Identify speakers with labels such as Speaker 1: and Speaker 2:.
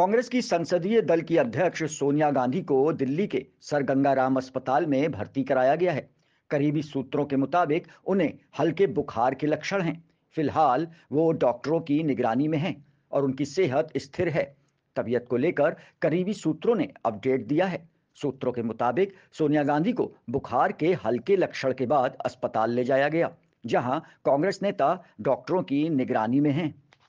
Speaker 1: कांग्रेस की संसदीय दल की अध्यक्ष सोनिया गांधी को दिल्ली के सर गंगाराम अस्पताल में भर्ती कराया गया है करीबी सूत्रों के मुताबिक उन्हें हल्के बुखार के लक्षण हैं फिलहाल वो डॉक्टरों की निगरानी में हैं और उनकी सेहत स्थिर है तबीयत को लेकर करीबी सूत्रों ने अपडेट दिया है सूत्रों के मुताबिक सोनिया गांधी को बुखार के हल्के लक्षण के बाद अस्पताल ले जाया गया जहां कांग्रेस नेता डॉक्टरों की निगरानी में हैं